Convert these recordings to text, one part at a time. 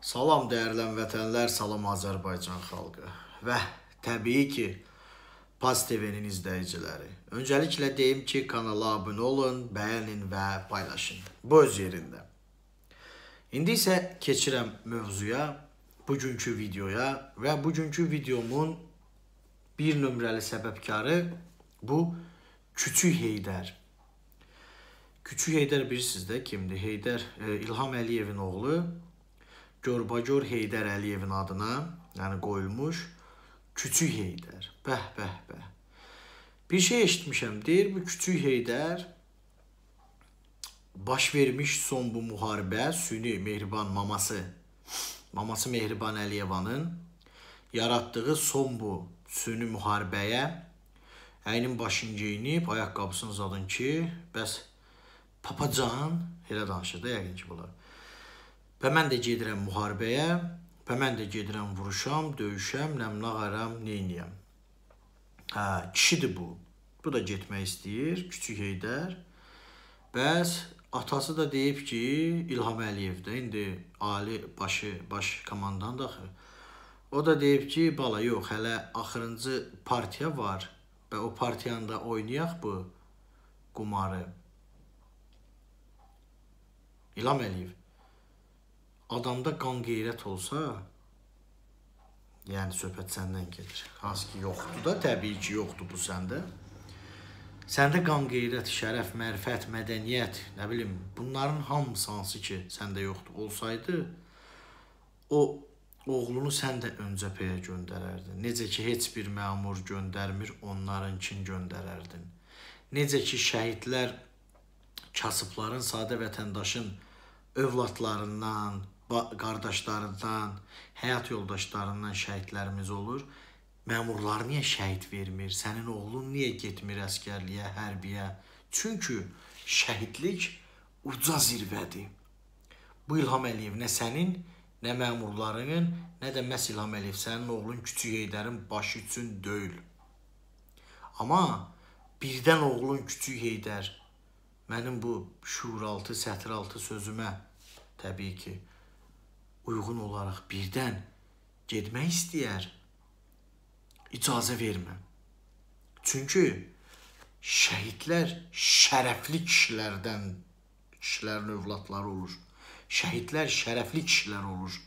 Salam dəyərlən vətənlər, salam Azərbaycan xalqı və təbii ki, Paz TV-nin izləyiciləri. Öncəliklə deyim ki, kanala abunə olun, bəyənin və paylaşın. Bu öz yerində. İndi isə keçirəm mövzuya, bugünkü videoya və bugünkü videomun bir nömrəli səbəbkarı bu Küçük Heydər. Küçük Heydər bilirsiniz də kimdir? Heydər e, İlham Əliyevin oğlu görbagör Heydər Əliyevin adına, yəni qoyulmuş Küçük Heydər. Bəh, bəh, bəh. Bir şey eşitmişəm, deyir bu Küçük Heydər baş vermiş son bu müharibə Süni Mehriban maması, maması Mehriban Əliyevanın yaratdığı son bu Süni müharibəyə əynin başını geyinib, ayaqqabısını zadın ki, bəs papacan elə danışır da yəqin ki bunlar. Və mən də gedirəm müharibəyə, və mən də gedirəm vuruşam, döyüşəm, nəmnaq aram, neyniyəm. Hə, kişidir bu. Bu da getmək istəyir, küçük Heydər. Bəs atası da deyib ki, İlham Əliyev də indi ali başı, baş komandandır axı. O da deyib ki, bala yox, hələ axırıncı partiya var və o partiyanda oynayaq bu qumarı. İlham Əliyev adamda qan qeyrət olsa, yəni söhbət səndən gedir. Hansı ki yoxdur da, təbii ki yoxdur bu səndə. Səndə qan qeyrət, şərəf, mərifət, mədəniyyət, nə bilim, bunların hamısı hansı ki səndə yoxdur olsaydı, o oğlunu sən də öncə peyə göndərərdin. Necə ki heç bir məmur göndərmir, onlarınkin göndərərdin. Necə ki şəhidlər kasıbların sadə vətəndaşın övladlarından, qardaşlarından, həyat yoldaşlarından şəhidlərimiz olur. Məmurlar niyə şəhid vermir? Sənin oğlun niyə getmir əskərliyə, hərbiyə? Çünki şəhidlik uca zirvədir. Bu İlham Əliyev nə sənin, nə məmurlarının, nə də məhz İlham Əliyev sənin oğlun Küçük Heydərin başı üçün döyül. Amma birdən oğlun Küçük Heydər mənim bu şuuraltı, sətiraltı sözümə təbii ki, uyğun olaraq birdən getmək istəyər, icazə vermə. Çünki şəhidlər şərəfli kişilərdən kişilərin övladları olur. Şəhidlər şərəfli kişilər olur.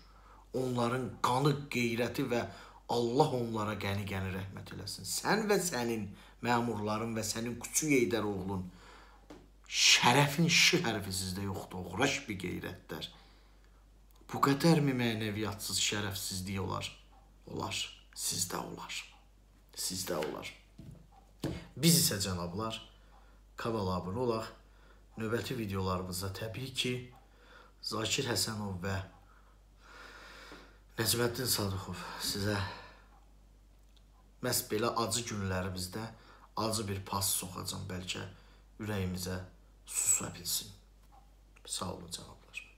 Onların qanı, qeyrəti və Allah onlara qəni-qəni rəhmət eləsin. Sən və sənin məmurların və sənin küçük Heydər oğlun şərəfin şı hərfi sizdə yoxdur. Uğraş bir qeyrətlər. Bu qədərmi mənəviyyatsız şərəfsizlik olar? Olar. Sizdə olar. Sizdə olar. Biz isə cənablar kanala abunə olaq. Növbəti videolarımızda təbii ki Zakir Həsənov və Nəcməddin Sadıxov sizə məhz belə acı günlərimizdə acı bir pas soxacam bəlkə ürəyimizə susa bilsin. Sağ olun cənablar.